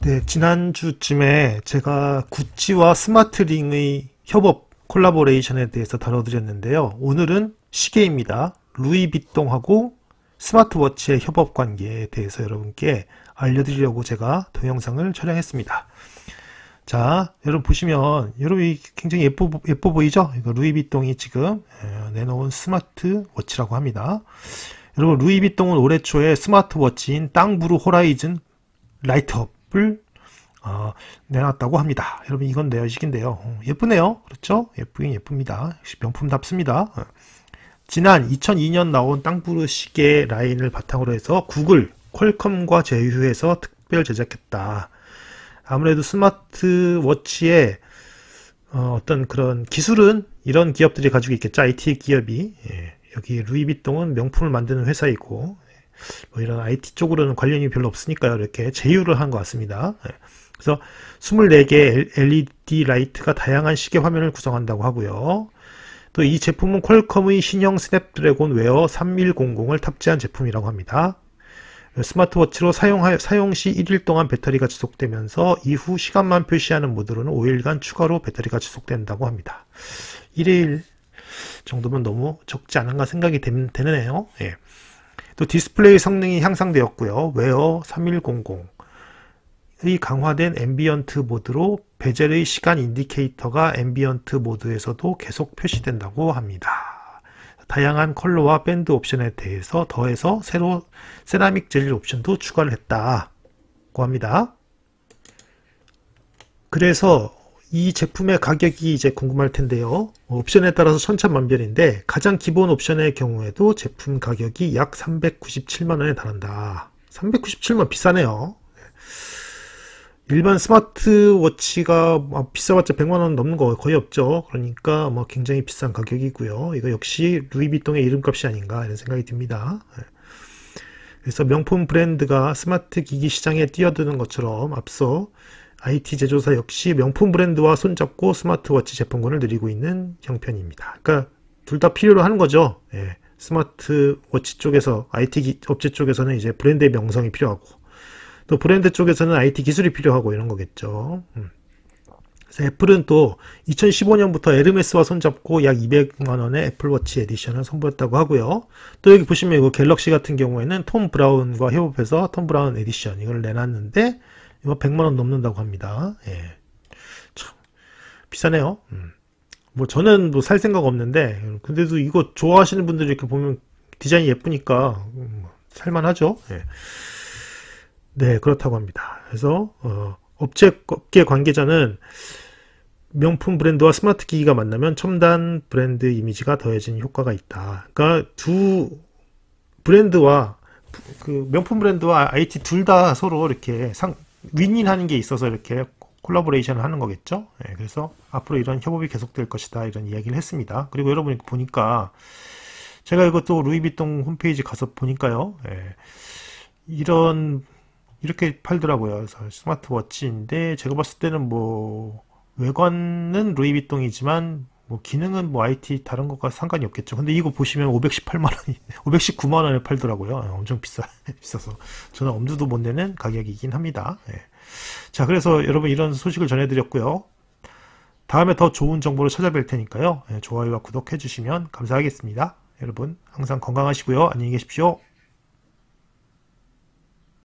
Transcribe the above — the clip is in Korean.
네, 지난주쯤에 제가 구찌와 스마트링의 협업 콜라보레이션에 대해서 다뤄드렸는데요. 오늘은 시계입니다. 루이비통하고 스마트워치의 협업 관계에 대해서 여러분께 알려드리려고 제가 동영상을 촬영했습니다. 자, 여러분 보시면 여러분이 굉장히 예뻐, 예뻐 보이죠? 이거 루이비통이 지금 내놓은 스마트워치라고 합니다. 여러분 루이비통은 올해 초에 스마트워치인 땅부르 호라이즌 라이트업 잎을 어, 내놨다고 합니다. 여러분 이건 내어식인데요. 어, 예쁘네요. 그렇죠? 예쁘긴 예쁩니다. 역시 명품답습니다. 어. 지난 2002년 나온 땅부르 시계 라인을 바탕으로 해서 구글, 퀄컴과 제휴해서 특별 제작했다. 아무래도 스마트워치에 어, 떤 그런 기술은 이런 기업들이 가지고 있겠죠. IT 기업이. 예. 여기 루이비통은 명품을 만드는 회사이고 뭐 이런 IT 쪽으로는 관련이 별로 없으니까요. 이렇게 제휴를 한 것 같습니다. 예. 그래서 2 4개 LED 라이트가 다양한 시계 화면을 구성한다고 하고요. 또 이 제품은 퀄컴의 신형 스냅드래곤 웨어 3100을 탑재한 제품이라고 합니다. 스마트워치로 사용하, 사용 시 1일 동안 배터리가 지속되면서 이후 시간만 표시하는 모드로는 5일간 추가로 배터리가 지속된다고 합니다. 1일 정도면 너무 적지 않은가 생각이 되네요. 예. 또 디스플레이 성능이 향상되었고요. 웨어 3 1 0 0의 강화된 앰비언트 모드로 베젤의 시간 인디케이터가 앰비언트 모드에서도 계속 표시된다고 합니다. 다양한 컬러와 밴드 옵션에 대해서 더해서 새로 세라믹 젤리 옵션도 추가를 했다고 합니다. 그래서 이 제품의 가격이 이제 궁금할 텐데요. 옵션에 따라서 천차만별인데 가장 기본 옵션의 경우에도 제품 가격이 약 397만원에 달한다. 397만 원 비싸네요. 일반 스마트워치가 아, 비싸봤자 100만원 넘는 거 거의 없죠. 그러니까 뭐 굉장히 비싼 가격이고요. 이거 역시 루이비통의 이름값이 아닌가 이런 생각이 듭니다. 예. 그래서 명품 브랜드가 스마트 기기 시장에 뛰어드는 것처럼 앞서 IT 제조사 역시 명품 브랜드와 손잡고 스마트워치 제품권을 늘리고 있는 형편입니다. 그러니까 둘 다 필요로 하는 거죠. 예, 스마트워치 쪽에서 IT 기, 업체 쪽에서는 이제 브랜드의 명성이 필요하고 또 브랜드 쪽에서는 IT 기술이 필요하고 이런 거겠죠. 음. 애플은 또 2015년부터 에르메스와 손잡고 약 200만 원의 애플워치 에디션을 선보였다고 하고요. 또 여기 보시면 이거 갤럭시 같은 경우에는 톰 브라운과 협업해서 톰 브라운 에디션 이걸 내놨는데 이거 100만원 넘는다고 합니다. 예. 참, 비싸네요. 음. 뭐 저는 뭐 살 생각 없는데, 근데도 이거 좋아하시는 분들이 이렇게 보면 디자인이 예쁘니까, 음, 살만하죠. 예. 네, 그렇다고 합니다. 그래서, 어, 업체, 업계 관계자는 명품 브랜드와 스마트 기기가 만나면 첨단 브랜드 이미지가 더해진 효과가 있다. 그러니까 두 브랜드와 그 명품 브랜드와 IT 둘 다 서로 이렇게 상, 윈윈하는 게 있어서 이렇게 콜라보레이션을 하는 거겠죠. 예, 그래서 앞으로 이런 협업이 계속될 것이다 이런 이야기를 했습니다. 그리고 여러분 이 보니까 제가 이것도 루이비통 홈페이지 가서 보니까요. 예, 이런 이렇게 팔더라고요. 그래서 스마트워치인데 제가 봤을 때는 뭐 외관은 루이비통이지만 뭐 기능은 뭐 IT 다른 것과 상관이 없겠죠. 근데 이거 보시면 518만 원, 519만 원에 팔더라고요. 예, 엄청 비싸 비싸서 저는 엄두도 못 내는 가격이긴 합니다. 예. 자, 그래서 여러분 이런 소식을 전해드렸고요. 다음에 더 좋은 정보를 찾아뵐 테니까요. 예, 좋아요와 구독해 주시면 감사하겠습니다. 여러분 항상 건강하시고요. 안녕히 계십시오.